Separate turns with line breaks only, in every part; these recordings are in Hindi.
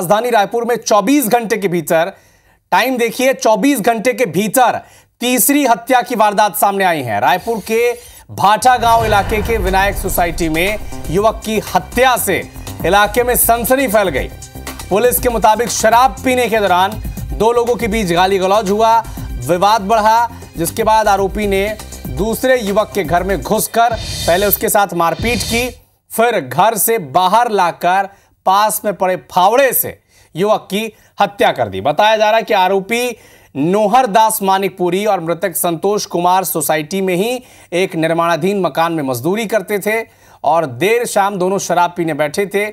राजधानी रायपुर में 24 घंटे के भीतर टाइम देखिए 24 घंटे के भीतर तीसरी हत्या की वारदात सामने आई है रायपुर के भाटा गांव इलाके के विनायक सोसाइटी में युवक की हत्या से इलाके में सनसनी फैल गई पुलिस के मुताबिक शराब पीने के दौरान दो लोगों के बीच गाली गलौज हुआ विवाद बढ़ा जिसके बाद आरोपी ने दूसरे युवक के घर में घुसकर पहले उसके साथ मारपीट की फिर घर से बाहर लाकर पास में पड़े फावड़े से युवक की हत्या कर दी बताया जा रहा है कि आरोपी नोहर दास मानिकपुरी और मृतक संतोष कुमार सोसाइटी में ही एक निर्माणाधीन मकान में मजदूरी करते थे और देर शाम दोनों शराब पीने बैठे थे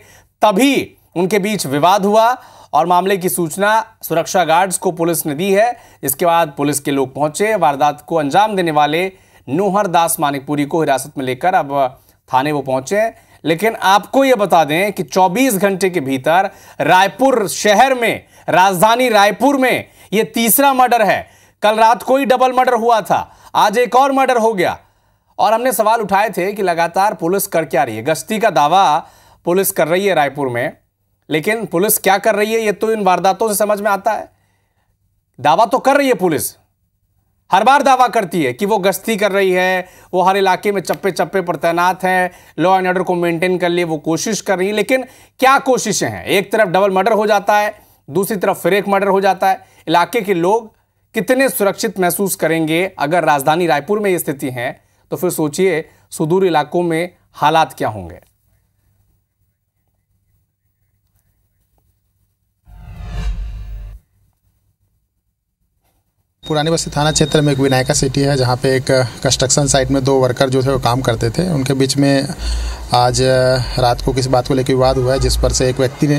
तभी उनके बीच विवाद हुआ और मामले की सूचना सुरक्षा गार्ड्स को पुलिस ने दी है इसके बाद पुलिस के लोग पहुंचे वारदात को अंजाम देने वाले नोहर दास मानिकपुरी को हिरासत में लेकर अब थाने वो पहुंचे लेकिन आपको यह बता दें कि 24 घंटे के भीतर रायपुर शहर में राजधानी रायपुर में यह तीसरा मर्डर है कल रात कोई डबल मर्डर हुआ था आज एक और मर्डर हो गया और हमने सवाल उठाए थे कि लगातार पुलिस कर क्या रही है गश्ती का दावा पुलिस कर रही है रायपुर में लेकिन पुलिस क्या कर रही है यह तो इन वारदातों से समझ में आता है दावा तो कर रही है पुलिस हर बार दावा करती है कि वो गश्ती कर रही है वो हर इलाके में चप्पे चप्पे पर तैनात है लॉ एंड ऑर्डर को मेंटेन कर लिए वो कोशिश कर रही है लेकिन क्या कोशिशें हैं एक तरफ डबल मर्डर हो जाता है दूसरी तरफ फिर एक मर्डर हो जाता है इलाके के लोग कितने सुरक्षित महसूस करेंगे अगर राजधानी रायपुर में ये स्थिति है तो फिर सोचिए सुदूर इलाकों में हालात क्या होंगे पुरानी बस्ती थाना क्षेत्र में एक विनायका सिटी है जहाँ पे एक कंस्ट्रक्शन साइट में दो वर्कर जो थे वो काम करते थे उनके बीच में आज रात को किसी बात को लेकर विवाद हुआ है जिस पर से एक व्यक्ति ने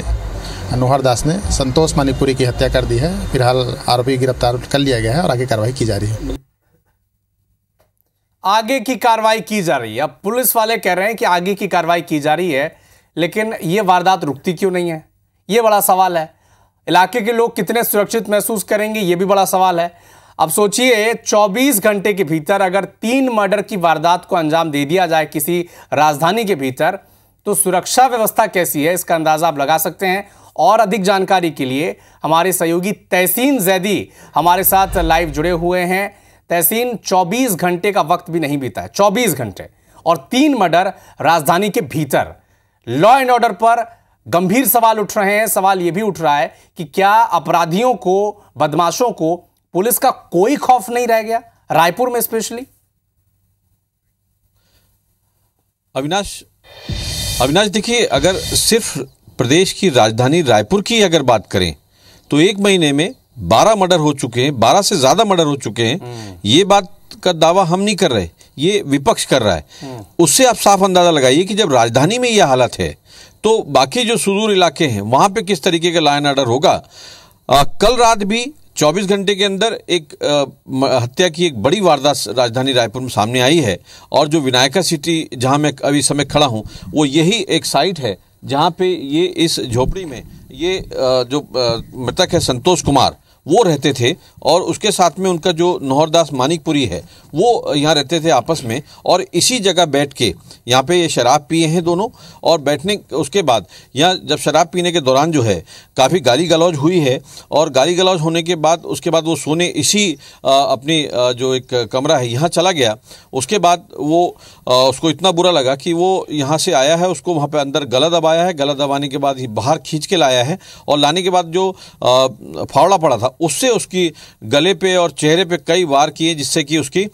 मनोहर दास ने संतोष मणिपुरी की हत्या कर दी है फिलहाल आरोपी गिरफ्तार कर लिया गया है और आगे कार्रवाई की जा रही है आगे की कार्रवाई की जा रही है अब पुलिस वाले कह रहे हैं कि आगे की कार्रवाई की जा रही है लेकिन ये वारदात रुकती क्यों नहीं है ये बड़ा सवाल है इलाके के लोग कितने सुरक्षित महसूस करेंगे ये भी बड़ा सवाल है अब सोचिए 24 घंटे के भीतर अगर तीन मर्डर की वारदात को अंजाम दे दिया जाए किसी राजधानी के भीतर तो सुरक्षा व्यवस्था कैसी है इसका अंदाज़ा आप लगा सकते हैं और अधिक जानकारी के लिए हमारे सहयोगी तहसीन जैदी हमारे साथ लाइव जुड़े हुए हैं तहसीन 24 घंटे का वक्त भी नहीं बीता है चौबीस घंटे और तीन मर्डर राजधानी के भीतर लॉ एंड ऑर्डर पर गंभीर सवाल उठ रहे हैं सवाल यह भी उठ रहा है कि क्या अपराधियों को बदमाशों को पुलिस का कोई खौफ नहीं रह गया रायपुर में स्पेशली
अविनाश अविनाश देखिए अगर सिर्फ प्रदेश की राजधानी रायपुर की अगर बात करें तो एक महीने में बारह मर्डर हो चुके हैं बारह से ज्यादा मर्डर हो चुके हैं हम्म। ये बात का दावा हम नहीं कर रहे ये विपक्ष कर रहा है हम्म। उससे आप साफ अंदाजा लगाइए कि जब राजधानी में यह हालत है तो बाकी जो सुदूर इलाके हैं वहां पे किस तरीके का लाइन ऑर्डर होगा आ, कल रात भी 24 घंटे के अंदर एक आ, हत्या की एक बड़ी वारदात राजधानी रायपुर में सामने आई है और जो विनायका सिटी जहां मैं अभी समय खड़ा हूं वो यही एक साइट है जहां पे ये इस झोपड़ी में ये आ, जो मृतक है संतोष कुमार वो रहते थे और उसके साथ में उनका जो नोहरदास मानिकपुरी है वो यहाँ रहते थे आपस में और इसी जगह बैठ के यहाँ पे ये शराब पिए हैं दोनों और बैठने उसके बाद यहाँ जब शराब पीने के दौरान जो है काफ़ी गाली गलौज हुई है और गाली गलौज होने के बाद उसके बाद वो सोने इसी अपनी जो एक कमरा है यहाँ चला गया उसके बाद वो उसको इतना बुरा लगा कि वो यहाँ से आया है उसको वहाँ पर अंदर गला दबाया है गला दबाने के बाद ही बाहर खींच के लाया है और लाने के बाद जो फावड़ा पड़ा था उससे उसकी गले पे और चेहरे पे कई वार किए जिससे कि उसकी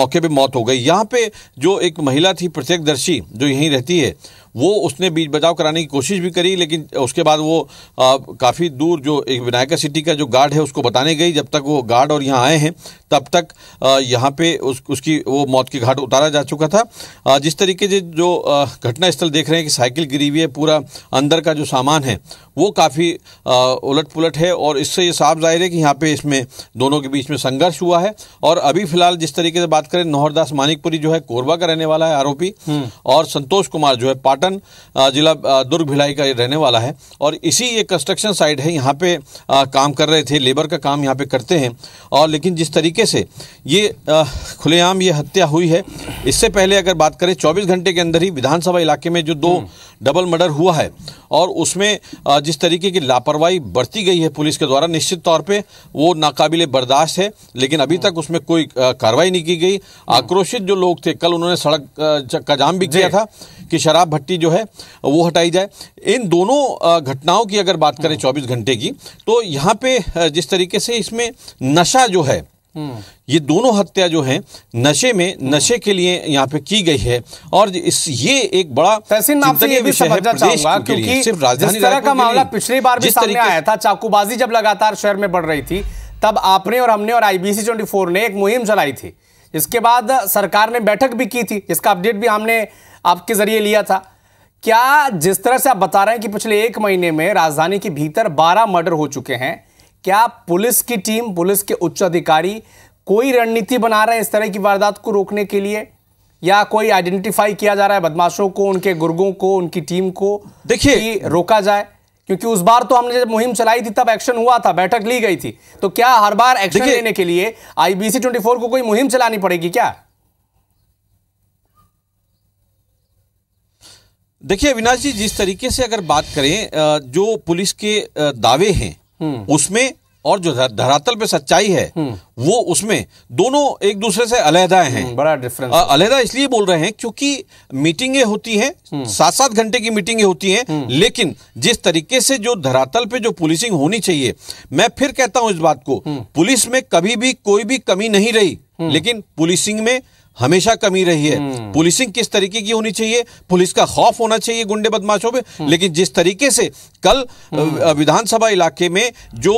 मौके पे मौत हो गई यहाँ पे जो एक महिला थी प्रत्यक्षदर्शी जो यहीं रहती है वो उसने बीच बचाव कराने की कोशिश भी करी लेकिन उसके बाद वो काफ़ी दूर जो एक विनायका सिटी का जो गार्ड है उसको बताने गई जब तक वो गार्ड और यहाँ आए हैं तब तक यहाँ पे उस उसकी वो मौत की घाट उतारा जा चुका था जिस तरीके से जो घटना स्थल देख रहे हैं कि साइकिल गिरी हुई है पूरा अंदर का जो सामान है वो काफ़ी उलट पुलट है और इससे ये साफ जाहिर है कि यहाँ पे इसमें दोनों के बीच में संघर्ष हुआ है और अभी फिलहाल जिस तरीके से बात करें नोहरदास मानिकपुरी जो है कोरबा का रहने वाला है आरोपी हम्म। और संतोष कुमार जो है पाट पाटन जिला दुर्ग भिलाई का रहने वाला है और इसी ये कंस्ट्रक्शन साइट है यहाँ पे आ, काम कर रहे थे लेबर का काम यहाँ पे करते हैं और लेकिन जिस तरीके से ये खुलेआम ये हत्या हुई है इससे पहले अगर बात करें चौबीस घंटे के अंदर ही विधानसभा इलाके में जो दो डबल हम्म। मर्डर हुआ है और उसमें जिस तरीके की लापरवाही बढ़ती गई है पुलिस के द्वारा निश्चित तौर पे वो नाकाबिले बर्दाश्त है लेकिन अभी हम्म। तक उसमें कोई कार्रवाई नहीं की गई हम्म। आक्रोशित जो लोग थे कल उन्होंने सड़क का जाम भी किया था कि शराब भट्टी मिट्टी जो है वो हटाई जाए इन दोनों घटनाओं की अगर बात करें चौबीस घंटे की तो यहाँ पे जिस तरीके से इसमें नशा जो है ये दोनों हत्या जो है नशे में नशे के लिए यहाँ पे की गई है और इस ये एक बड़ा तहसीन आपसे ये भी क्योंकि सिर्फ राजधानी तरह का मामला पिछली बार भी सामने आया
था चाकूबाजी जब लगातार शहर में बढ़ रही थी तब आपने और हमने और आईबीसी 24 ने एक मुहिम चलाई थी इसके बाद सरकार ने बैठक भी की थी इसका अपडेट भी हमने आपके जरिए लिया था क्या जिस तरह से आप बता रहे हैं कि पिछले एक महीने में राजधानी के भीतर बारह मर्डर हो चुके हैं क्या पुलिस की टीम पुलिस के उच्च अधिकारी कोई रणनीति बना रहे हैं इस तरह की वारदात को रोकने के लिए या कोई आइडेंटिफाई किया जा रहा है बदमाशों को उनके गुर्गों को उनकी टीम को देखिए रोका जाए क्योंकि उस बार तो हमने जब मुहिम चलाई थी तब एक्शन हुआ था बैठक ली गई थी तो क्या हर बार एक्शन लेने के लिए आईबीसी ट्वेंटी को कोई मुहिम चलानी पड़ेगी क्या
देखिए अविनाश जी जिस तरीके से अगर बात करें जो पुलिस के दावे हैं हम्म। उसमें और जो धरातल पे सच्चाई है हम्म। वो उसमें दोनों एक दूसरे से अलहदा हैं हम्म, बड़ा डिफरेंस अलहदा इसलिए बोल रहे हैं क्योंकि मीटिंगें होती हैं सात सात घंटे की मीटिंगें होती हैं लेकिन जिस तरीके से जो धरातल पे जो पुलिसिंग होनी चाहिए मैं फिर कहता हूं इस बात को पुलिस में कभी भी कोई भी कमी नहीं रही लेकिन पुलिसिंग में हमेशा कमी रही है हम्म। पुलिसिंग किस तरीके की होनी चाहिए पुलिस का खौफ होना चाहिए गुंडे बदमाशों पे हम्म। लेकिन जिस तरीके से कल हम्म। विधानसभा इलाके में जो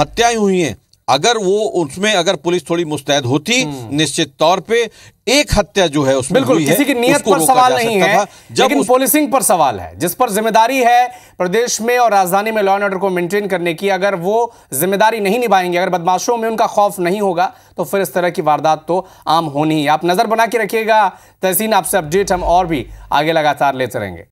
हत्याएं हुई हैं अगर वो उसमें अगर पुलिस थोड़ी मुस्तैद होती हम्म। निश्चित तौर पे एक हत्या जो है उसमें बिल्कुल किसी की नियत पर सवाल नहीं है लेकिन उस...
पुलिसिंग पर सवाल है जिस पर जिम्मेदारी है प्रदेश में और राजधानी में लॉ एंड ऑर्डर को मेंटेन करने की अगर वो जिम्मेदारी नहीं निभाएंगे अगर बदमाशों में उनका खौफ नहीं होगा तो फिर इस तरह की वारदात तो आम होनी है आप नजर बना के रखिएगा तहसीन आपसे अपडेट हम और भी आगे लगातार लेते रहेंगे